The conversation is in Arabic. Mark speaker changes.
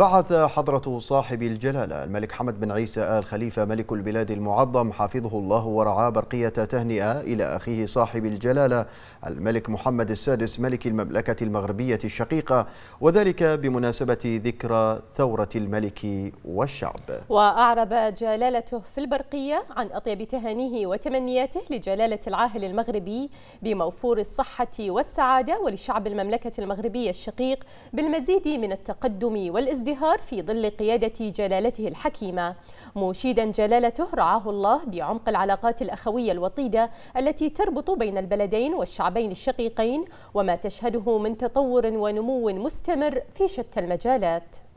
Speaker 1: بعث
Speaker 2: حضرة صاحب الجلالة الملك حمد بن عيسى آل خليفة ملك البلاد المعظم حفظه الله ورعاه برقية تهنئة إلى أخيه صاحب الجلالة الملك محمد السادس ملك المملكة المغربية الشقيقة وذلك بمناسبة ذكرى ثورة الملك والشعب
Speaker 3: وأعرب جلالته في البرقية عن أطيب تهانيه وتمنياته لجلالة العاهل المغربي بموفور الصحة والسعادة ولشعب المملكة المغربية الشقيق بالمزيد من التقدم والازدهار الازدهار في ظل قيادة جلالته الحكيمة مشيدا جلالته رعاه الله بعمق العلاقات الأخوية الوطيدة التي تربط بين البلدين والشعبين الشقيقين وما تشهده من تطور ونمو مستمر في شتى المجالات